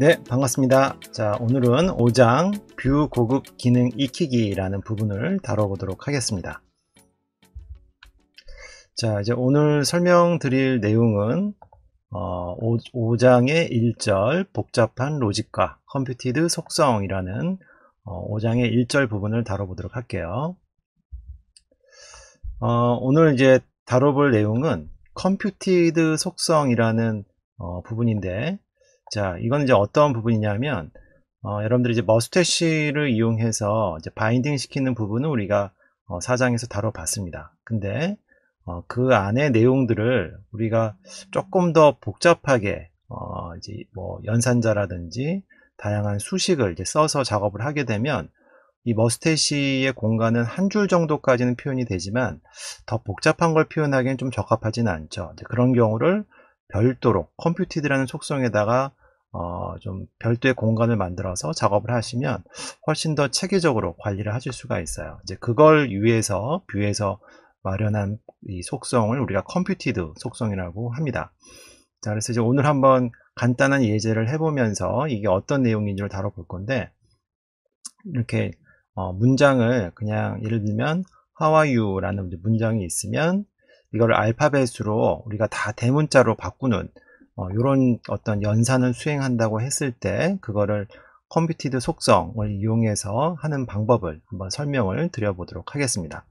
네 반갑습니다 자 오늘은 5장 뷰 고급 기능 익히기 라는 부분을 다뤄보도록 하겠습니다 자 이제 오늘 설명드릴 내용은 어, 5, 장의 1절 복잡한 로직과 컴퓨티드 속성이라는 어, 5장의 1절 부분을 다뤄보도록 할게요 어, 오늘 이제 다뤄볼 내용은 컴퓨티드 속성이라는 어, 부분인데 자, 이건 이제 어떤 부분이냐면 어, 여러분들이 이제 머스테쉬를 이용해서 이제 바인딩 시키는 부분은 우리가 어, 사장에서 다뤄봤습니다. 근데 어, 그안에 내용들을 우리가 조금 더 복잡하게 어, 이제 뭐 연산자라든지 다양한 수식을 이제 써서 작업을 하게 되면 이머스테쉬의 공간은 한 줄 정도까지는 표현이 되지만 더 복잡한 걸 표현하기엔 좀 적합하지는 않죠. 그런 경우를 별도로 컴퓨티드라는 속성에다가 어, 좀 별도의 공간을 만들어서 작업을 하시면 훨씬 더 체계적으로 관리를 하실 수가 있어요. 이제 그걸 위해서 뷰에서 마련한 이 속성을 우리가 컴퓨티드 속성이라고 합니다. 자, 그래서 이제 오늘 한번 간단한 예제를 해보면서 이게 어떤 내용인지를 다뤄볼 건데 이렇게 어, 문장을 그냥 예를 들면 How are you라는 문장이 있으면 이걸 알파벳으로 우리가 다 대문자로 바꾸는 이런 어, 어떤 연산을 수행한다고 했을 때 그거를 컴퓨티드 속성을 이용해서 하는 방법을 한번 설명을 드려보도록 하겠습니다.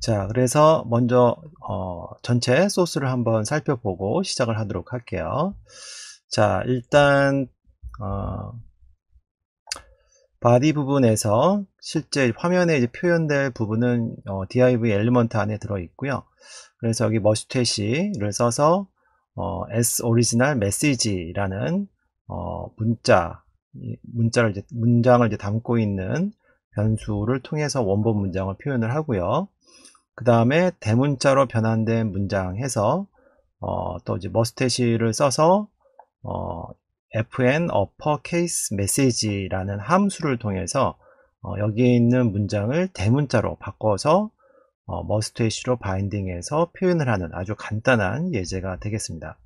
자 그래서 먼저 어, 전체 소스를 한번 살펴보고 시작을 하도록 할게요. 자 일단 어, 바디 부분에서 실제 화면에 이제 표현될 부분은 어, div 엘리먼트 안에 들어 있고요. 그래서 여기 머스테시를 써서 어, s 오리지널 메시지라는 어, 문자 문자를 이제, 문장을 이제 담고 있는 변수를 통해서 원본 문장을 표현을 하고요. 그 다음에 대문자로 변환된 문장해서 어, 또 이제 머스테시를 써서 어, fn uppercase message라는 함수를 통해서 어, 여기에 있는 문장을 대문자로 바꿔서 어, 머스트 애쉬로 바인딩해서 표현을 하는 아주 간단한 예제가 되겠습니다.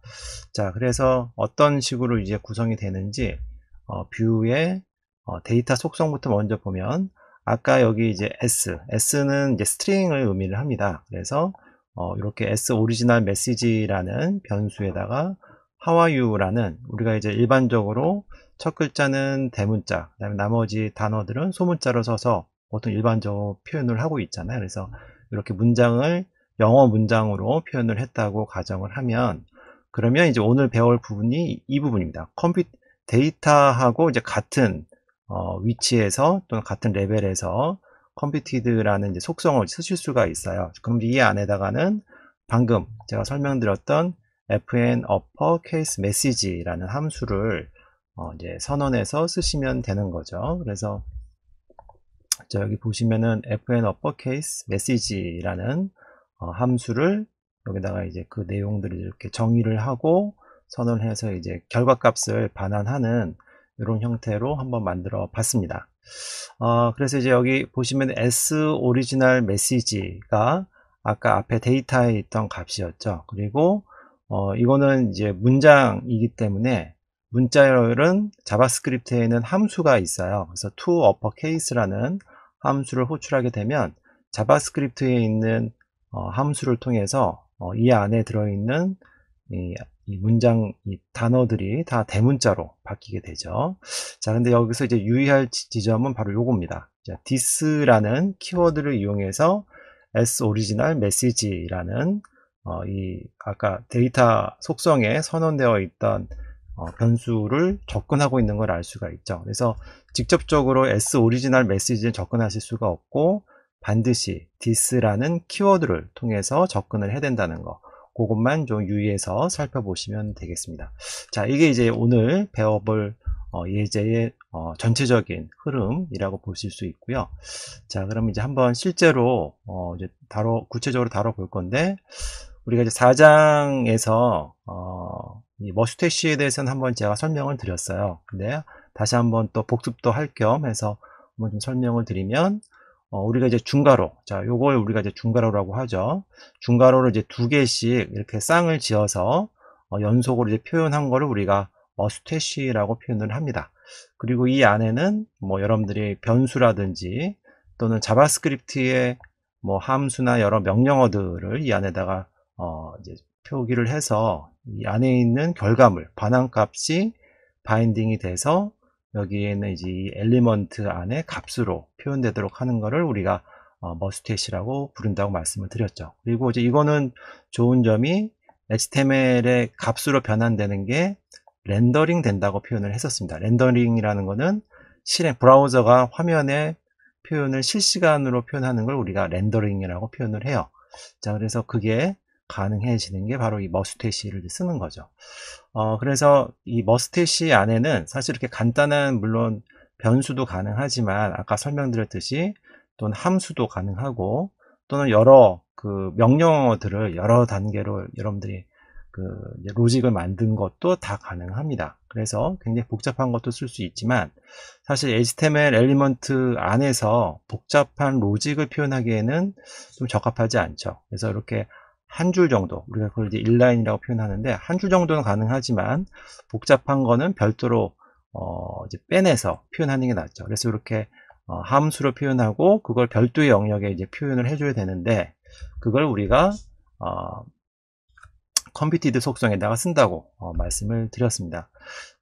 자, 그래서 어떤 식으로 이제 구성이 되는지 어, 뷰의 어, 데이터 속성부터 먼저 보면 아까 여기 이제 s, s는 이제 스트링을 의미를 합니다. 그래서 어, 이렇게 s 오리지널 메시지라는 변수에다가 하와유라는 우리가 이제 일반적으로 첫 글자는 대문자, 그다음에 나머지 단어들은 소문자로 써서 보통 일반적으로 표현을 하고 있잖아요. 그래서 이렇게 문장을 영어 문장으로 표현을 했다고 가정을 하면 그러면 이제 오늘 배울 부분이 이 부분입니다. 컴퓨 터 데이터하고 이제 같은 어, 위치에서 또는 같은 레벨에서 컴퓨티드라는 이제 속성을 쓰실 수가 있어요. 그럼 이 안에다가는 방금 제가 설명드렸던 fn uppercase message라는 함수를 어 이제 선언해서 쓰시면 되는 거죠. 그래서 여기 보시면은 fn uppercase message라는 어 함수를 여기다가 이제 그 내용들을 이렇게 정의를 하고 선언해서 이제 결과값을 반환하는 이런 형태로 한번 만들어 봤습니다. 어, 그래서 이제 여기 보시면 s original 오리지널 메시지가 아까 앞에 데이터에 있던 값이었죠. 그리고 어, 이거는 이제 문장이기 때문에 문자열은 자바스크립트에는 함수가 있어요. 그래서 to uppercase라는 함수를 호출하게 되면 자바스크립트에 있는 어, 함수를 통해서 어, 이 안에 들어있는 이, 이 문장 이 단어들이 다 대문자로 바뀌게 되죠. 자, 근데 여기서 이제 유의할 지점은 바로 요겁니다. 자, this라는 키워드를 이용해서 s original message라는 어, 이 아까 데이터 속성에 선언되어 있던 어, 변수를 접근하고 있는 걸 알 수가 있죠. 그래서 직접적으로 s 오리지널 메시지에 접근하실 수가 없고 반드시 this라는 키워드를 통해서 접근을 해야 된다는 거. 그것만 좀 유의해서 살펴보시면 되겠습니다. 자, 이게 이제 오늘 배워볼 어, 예제의 어, 전체적인 흐름이라고 보실 수 있고요. 자, 그럼 이제 한번 실제로 어, 이제 다뤄 구체적으로 다뤄볼 건데 우리가 이제 4장에서 어, 머스테시에 대해서는 한번 제가 설명을 드렸어요. 근데 다시 한번 또 복습도 할 겸 해서 한번 좀 설명을 드리면 어, 우리가 이제 중괄호자 요걸 우리가 이제 중괄호라고 하죠. 중괄호를 이제 두 개씩 이렇게 쌍을 지어서 어, 연속으로 이제 표현한 거를 우리가 머스테시라고 표현을 합니다. 그리고 이 안에는 뭐 여러분들이 변수라든지 또는 자바스크립트의 뭐 함수나 여러 명령어들을 이 안에다가 이제 표기를 해서 이 안에 있는 결과물 반환 값이 바인딩이 돼서 여기에는 이제 이 엘리먼트 안에 값으로 표현되도록 하는 것을 우리가 어, 머스테이라고 부른다고 말씀을 드렸죠. 그리고 이제 이거는 좋은 점이 HTML의 값으로 변환되는 게 렌더링 된다고 표현을 했었습니다. 렌더링이라는 것은 실행 브라우저가 화면에 표현을 실시간으로 표현하는 걸 우리가 렌더링이라고 표현을 해요. 자, 그래서 그게 가능해지는 게 바로 이 머스테시를 쓰는 거죠. 어, 그래서 이 머스테시 안에는 사실 이렇게 간단한 물론 변수도 가능하지만 아까 설명드렸듯이 또는 함수도 가능하고 또는 여러 그 명령어들을 여러 단계로 여러분들이 그 로직을 만든 것도 다 가능합니다. 그래서 굉장히 복잡한 것도 쓸 수 있지만 사실 HTML 엘리먼트 안에서 복잡한 로직을 표현하기에는 좀 적합하지 않죠. 그래서 이렇게 한줄 정도 우리가 그걸 이제 인라인이라고 표현하는데 한 줄 정도는 가능하지만 복잡한 거는 별도로 어, 이제 빼내서 표현하는 게 낫죠. 그래서 이렇게 어, 함수로 표현하고 그걸 별도의 영역에 이제 표현을 해줘야 되는데 그걸 우리가 어, 컴퓨티드 속성에다가 쓴다고 어, 말씀을 드렸습니다.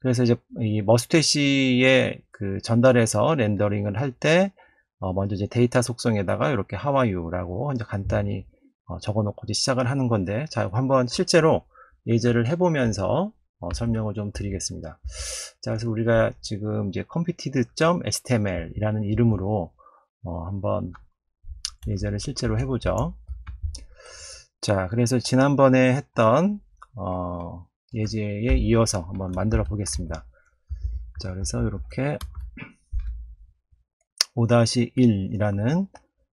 그래서 이제 이 머스테시에 그 전달해서 렌더링을 할때 어, 먼저 이제 데이터 속성에다가 이렇게 하와유라고 간단히 어, 적어놓고 이제 시작을 하는 건데 자 한번 실제로 예제를 해보면서 어, 설명을 좀 드리겠습니다. 자 그래서 우리가 지금 이제 computed.html 이라는 이름으로 어, 한번 예제를 실제로 해보죠. 자 그래서 지난번에 했던 어, 예제에 이어서 한번 만들어 보겠습니다. 자 그래서 이렇게 5-1이라는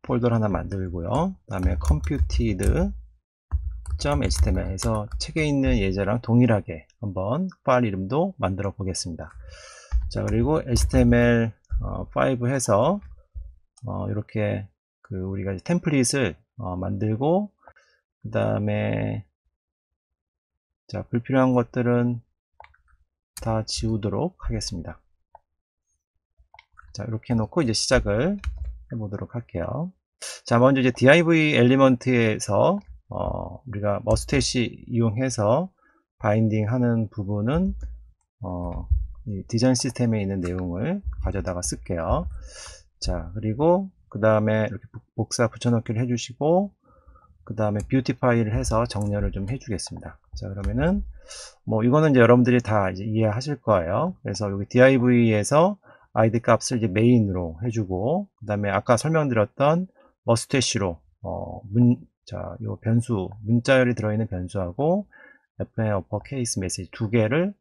폴더를 하나 만들고요. 그 다음에 computed.html 해서 책에 있는 예제랑 동일하게 한번 파일 이름도 만들어 보겠습니다. 자, 그리고 html5 어, 해서 어, 이렇게 그 우리가 템플릿을 어, 만들고 그 다음에 자 불필요한 것들은 다 지우도록 하겠습니다. 자 이렇게 해놓고 이제 시작을 해보도록 할게요. 자, 먼저 이제 div 엘리먼트에서 어, 우리가 머스테시 이용해서 바인딩 하는 부분은 어, 디자인 시스템에 있는 내용을 가져다가 쓸게요. 자, 그리고 그 다음에 이렇게 복사 붙여넣기를 해주시고 그 다음에 뷰티 파일을 해서 정렬을 좀 해주겠습니다. 자, 그러면은 뭐 이거는 이제 여러분들이 다 이해하실 거예요. 그래서 여기 div에서 아이디 값을 이제 메인으로 해주고 그 다음에 아까 설명드렸던 머스테시로 어, 문, 자, 요 변수 문자열이 들어있는 변수하고 fn 어퍼 케이스 메시지 두 개를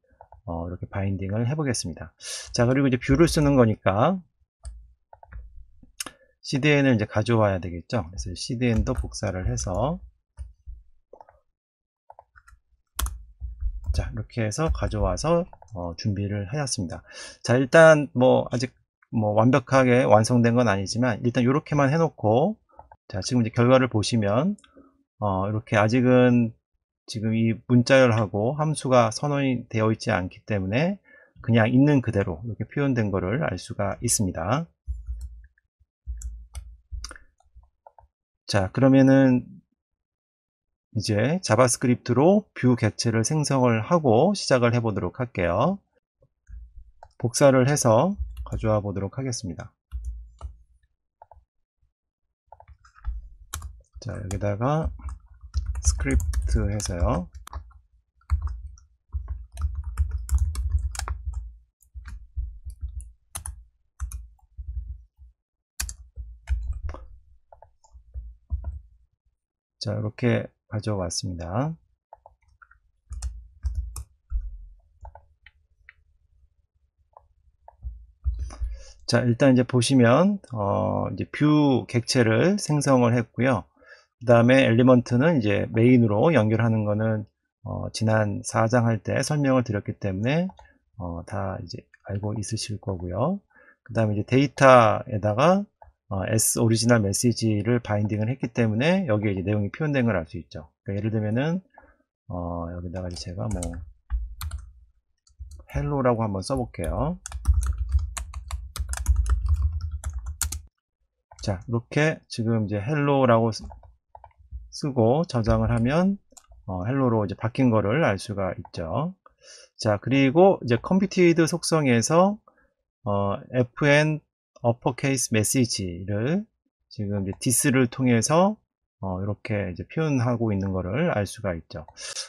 어, 이렇게 바인딩을 해보겠습니다. 자 그리고 이제 뷰를 쓰는 거니까 cdn을 이제 가져와야 되겠죠. 그래서 cdn도 복사를 해서 자 이렇게 해서 가져와서 어, 준비를 하였습니다. 자 일단 뭐 아직 뭐 완벽하게 완성된 건 아니지만 일단 이렇게만 해놓고 자 지금 이제 결과를 보시면 어, 이렇게 아직은 지금 이 문자열하고 함수가 선언이 되어 있지 않기 때문에 그냥 있는 그대로 이렇게 표현된 것을 알 수가 있습니다. 자 그러면은 이제 자바스크립트로 뷰 개체를 생성을 하고 시작을 해 보도록 할게요. 복사를 해서 가져와 보도록 하겠습니다. 자, 여기다가 스크립트 해서요. 자, 이렇게 가져왔습니다. 자, 일단 이제 보시면 어, 이제 뷰 객체를 생성을 했고요. 그 다음에 엘리먼트는 이제 메인으로 연결하는 거는 어, 지난 4장 할 때 설명을 드렸기 때문에 어, 다 이제 알고 있으실 거고요. 그 다음에 이제 데이터에다가 어, S 오리지널 메시지를 바인딩을 했기 때문에 여기에 이제 내용이 표현된 걸 알 수 있죠. 그러니까 예를 들면은 어, 여기다가 제가 뭐 헬로라고 한번 써볼게요. 자, 이렇게 지금 이제 헬로라고 쓰고 저장을 하면 어, 헬로로 이제 바뀐 거를 알 수가 있죠. 자, 그리고 이제 컴퓨티드 속성에서 어, fn uppercase message를 지금 디스를 통해서 어, 이렇게 이제 표현하고 있는 것을 알 수가 있죠.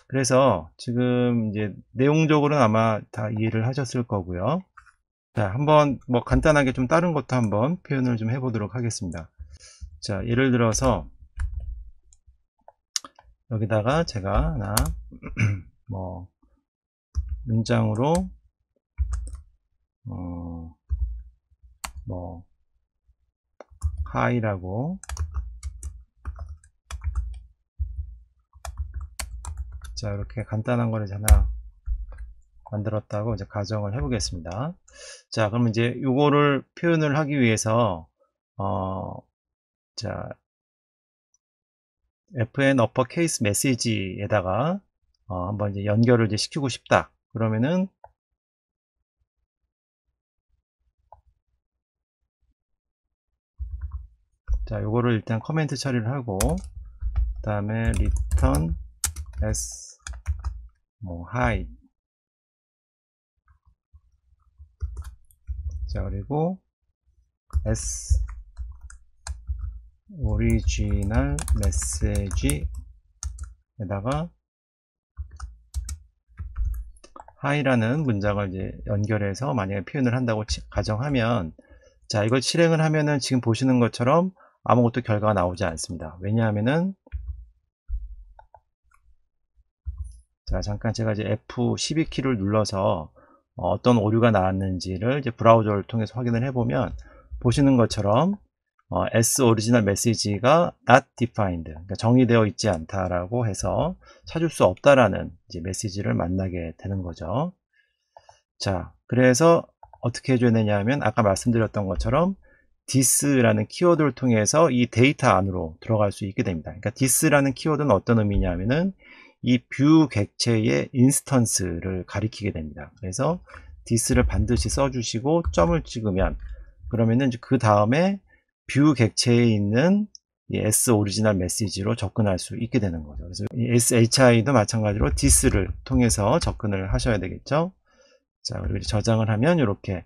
그래서 지금 이제 내용적으로는 아마 다 이해를 하셨을 거고요. 자, 한번 뭐 간단하게 좀 다른 것도 한번 표현을 좀 해보도록 하겠습니다. 자, 예를 들어서 여기다가 제가 하나 뭐 문장으로 어, 뭐 h i 라고자 이렇게 간단한 거를 하나 만들었다고 이제 가정을 해 보겠습니다 자그러면 이제 이거를 표현을 하기 위해서 어 자 fn uppercase m e s s a g 에다가 어, 한번 이제 연결을 이제 시키고 싶다 그러면은 자 요거를 일단 커멘트 처리를 하고 그 다음에 return s 뭐 high 자 그리고 s original message 에다가 high라는 문장을 이제 연결해서 만약에 표현을 한다고 가정하면 자 이걸 실행을 하면은 지금 보시는 것처럼 아무것도 결과가 나오지 않습니다. 왜냐하면은 자 잠깐 제가 이제 F12키를 눌러서 어, 어떤 오류가 나왔는지를 이제 브라우저를 통해서 확인을 해보면 보시는 것처럼 어, S 오리지널 메시지가 not defined 그러니까 정의되어 있지 않다라고 해서 찾을 수 없다라는 메시지를 만나게 되는 거죠. 자 그래서 어떻게 해줘야 되냐면 아까 말씀드렸던 것처럼 디스라는 키워드를 통해서 이 데이터 안으로 들어갈 수 있게 됩니다. 그러니까 디스라는 키워드는 어떤 의미냐면은 이 뷰 객체의 인스턴스를 가리키게 됩니다. 그래서 디스를 반드시 써주시고 점을 찍으면 그러면은 그 다음에 뷰 객체에 있는 S 오리지널 메시지로 접근할 수 있게 되는 거죠. 그래서 SHI도 마찬가지로 디스를 통해서 접근을 하셔야 되겠죠. 자 그리고 저장을 하면 이렇게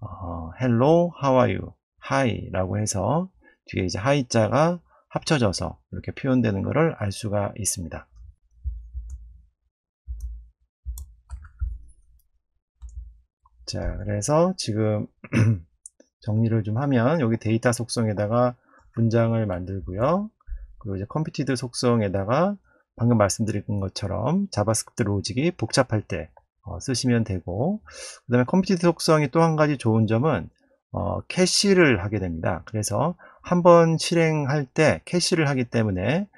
어, Hello, How are you? 하이라고 해서 뒤에 이제 하이 자가 합쳐져서 이렇게 표현되는 것을 알 수가 있습니다. 자, 그래서 지금 정리를 좀 하면 여기 데이터 속성에다가 문장을 만들고요. 그리고 이제 컴퓨티드 속성에다가 방금 말씀드린 것처럼 자바스크립트 로직이 복잡할 때 어, 쓰시면 되고 그 다음에 컴퓨티드 속성이 또 한 가지 좋은 점은 어, 캐시를 하게 됩니다. 그래서 한번 실행할 때 캐시를 하기 때문에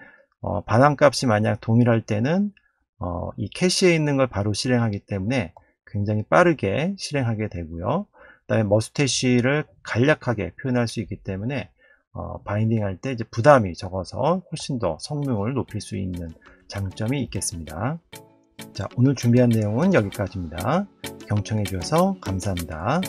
어, 반환값이 만약 동일할 때는 어, 이 캐시에 있는 걸 바로 실행하기 때문에 굉장히 빠르게 실행하게 되고요. 그 다음에 머스테쉬를 간략하게 표현할 수 있기 때문에 어, 바인딩 할 때 이제 부담이 적어서 훨씬 더 성능을 높일 수 있는 장점이 있겠습니다. 자, 오늘 준비한 내용은 여기까지입니다. 경청해 주셔서 감사합니다.